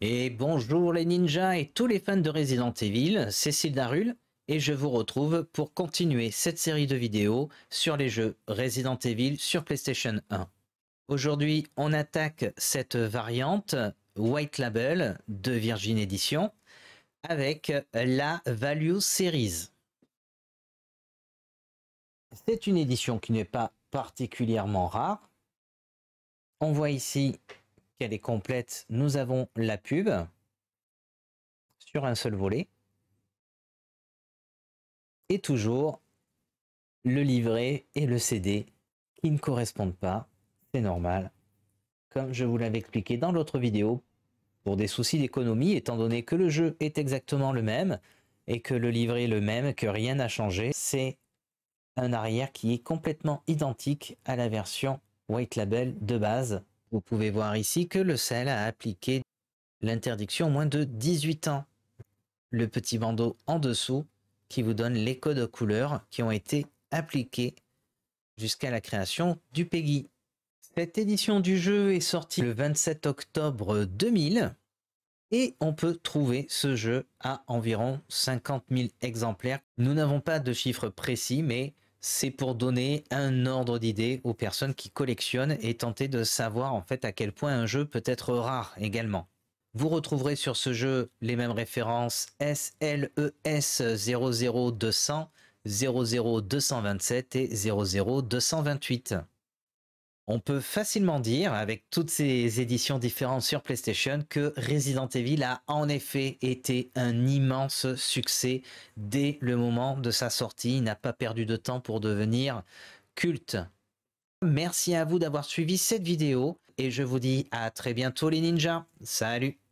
Et bonjour les ninjas et tous les fans de Resident Evil, Cécile Darul et je vous retrouve pour continuer cette série de vidéos sur les jeux Resident Evil sur PlayStation 1. Aujourd'hui, on attaque cette variante White Label de Virgin Edition avec la Value Series. C'est une édition qui n'est pas particulièrement rare, on voit ici qu'elle est complète. Nous avons la pub sur un seul volet. Et toujours le livret et le CD qui ne correspondent pas. C'est normal. Comme je vous l'avais expliqué dans l'autre vidéo, pour des soucis d'économie, étant donné que le jeu est exactement le même et que le livret est le même, que rien n'a changé, c'est un arrière qui est complètement identique à la version white label de base. Vous pouvez voir ici que le sel a appliqué l'interdiction moins de 18 ans. Le petit bandeau en dessous qui vous donne les codes couleurs qui ont été appliqués jusqu'à la création du PEGI. Cette édition du jeu est sortie le 27 octobre 2000 et on peut trouver ce jeu à environ 50 000 exemplaires. Nous n'avons pas de chiffres précis, mais c'est pour donner un ordre d'idée aux personnes qui collectionnent et tenter de savoir en fait à quel point un jeu peut être rare également. Vous retrouverez sur ce jeu les mêmes références SLES 00200, 00227 et 00228 on peut facilement dire, avec toutes ces éditions différentes sur PlayStation, que Resident Evil a en effet été un immense succès dès le moment de sa sortie. Il n'a pas perdu de temps pour devenir culte. Merci à vous d'avoir suivi cette vidéo et je vous dis à très bientôt les ninjas. Salut